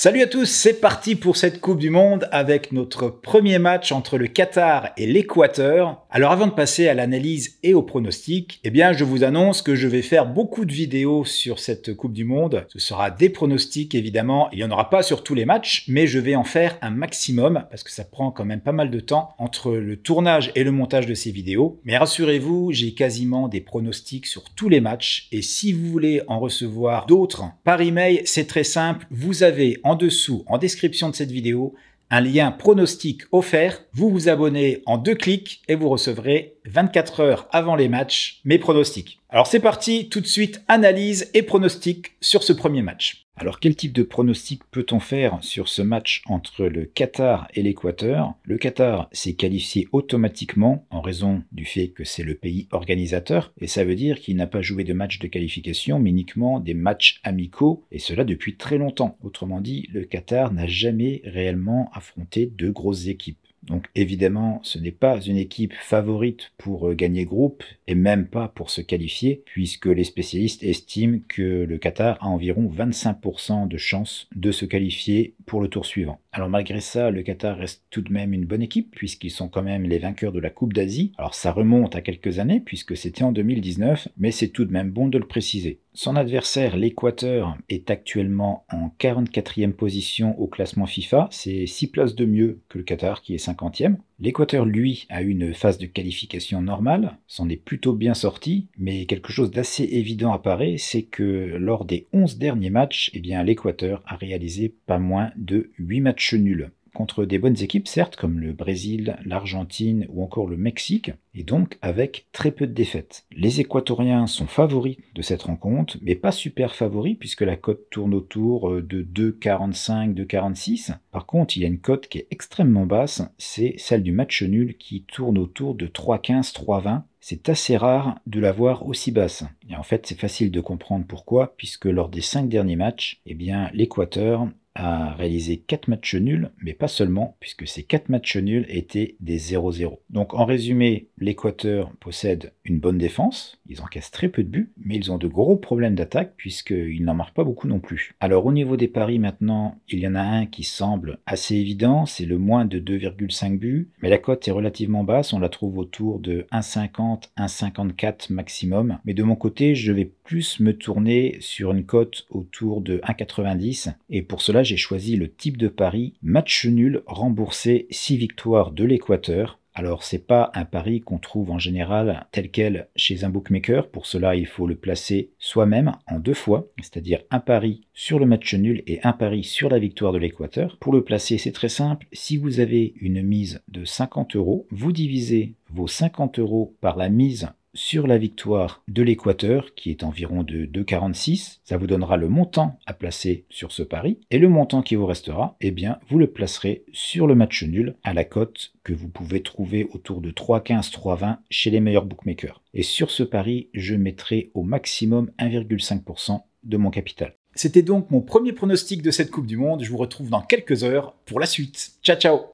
Salut à tous, c'est parti pour cette Coupe du Monde avec notre premier match entre le Qatar et l'Équateur. Alors avant de passer à l'analyse et aux pronostic, eh bien je vous annonce que je vais faire beaucoup de vidéos sur cette Coupe du Monde. Ce sera des pronostics évidemment, il n'y en aura pas sur tous les matchs, mais je vais en faire un maximum parce que ça prend quand même pas mal de temps entre le tournage et le montage de ces vidéos. Mais rassurez-vous, j'ai quasiment des pronostics sur tous les matchs et si vous voulez en recevoir d'autres par email, c'est très simple, vous avez en dessous, en description de cette vidéo, un lien pronostic offert. Vous vous abonnez en deux clics et vous recevrez 24 heures avant les matchs mes pronostics. Alors c'est parti, tout de suite analyse et pronostic sur ce premier match. Alors quel type de pronostic peut-on faire sur ce match entre le Qatar et l'Équateur Le Qatar s'est qualifié automatiquement en raison du fait que c'est le pays organisateur et ça veut dire qu'il n'a pas joué de match de qualification mais uniquement des matchs amicaux et cela depuis très longtemps. Autrement dit, le Qatar n'a jamais réellement affronté de grosses équipes. Donc évidemment, ce n'est pas une équipe favorite pour euh, gagner groupe et même pas pour se qualifier, puisque les spécialistes estiment que le Qatar a environ 25% de chances de se qualifier pour le tour suivant. Alors malgré ça, le Qatar reste tout de même une bonne équipe puisqu'ils sont quand même les vainqueurs de la Coupe d'Asie. Alors ça remonte à quelques années puisque c'était en 2019, mais c'est tout de même bon de le préciser. Son adversaire, l'Équateur, est actuellement en 44e position au classement FIFA. C'est 6 places de mieux que le Qatar qui est 50e. L'Équateur, lui, a une phase de qualification normale, s'en est plutôt bien sorti, mais quelque chose d'assez évident apparaît, c'est que lors des 11 derniers matchs, eh bien, l'Équateur a réalisé pas moins de 8 matchs nuls contre des bonnes équipes, certes, comme le Brésil, l'Argentine ou encore le Mexique, et donc avec très peu de défaites. Les Équatoriens sont favoris de cette rencontre, mais pas super favoris, puisque la cote tourne autour euh, de 2,45, 2,46. Par contre, il y a une cote qui est extrêmement basse, c'est celle du match nul qui tourne autour de 3,15, 3,20. C'est assez rare de la voir aussi basse. Et en fait, c'est facile de comprendre pourquoi, puisque lors des cinq derniers matchs, eh bien, l'Équateur a réalisé 4 matchs nuls, mais pas seulement, puisque ces quatre matchs nuls étaient des 0-0. Donc en résumé, l'Équateur possède une bonne défense, ils encaissent très peu de buts, mais ils ont de gros problèmes d'attaque puisqu'ils n'en marquent pas beaucoup non plus. Alors au niveau des paris maintenant, il y en a un qui semble assez évident, c'est le moins de 2,5 buts, mais la cote est relativement basse, on la trouve autour de 1,50, 1,54 maximum, mais de mon côté je vais plus me tourner sur une cote autour de 1,90 et pour cela j'ai choisi le type de pari match nul remboursé 6 victoires de l'Équateur alors c'est pas un pari qu'on trouve en général tel quel chez un bookmaker, pour cela il faut le placer soi-même en deux fois, c'est-à-dire un pari sur le match nul et un pari sur la victoire de l'Équateur. Pour le placer c'est très simple, si vous avez une mise de 50 euros, vous divisez vos 50 euros par la mise sur la victoire de l'Équateur, qui est environ de 2,46. Ça vous donnera le montant à placer sur ce pari. Et le montant qui vous restera, eh bien, vous le placerez sur le match nul à la cote que vous pouvez trouver autour de 3,15, 3,20 chez les meilleurs bookmakers. Et sur ce pari, je mettrai au maximum 1,5% de mon capital. C'était donc mon premier pronostic de cette Coupe du Monde. Je vous retrouve dans quelques heures pour la suite. Ciao ciao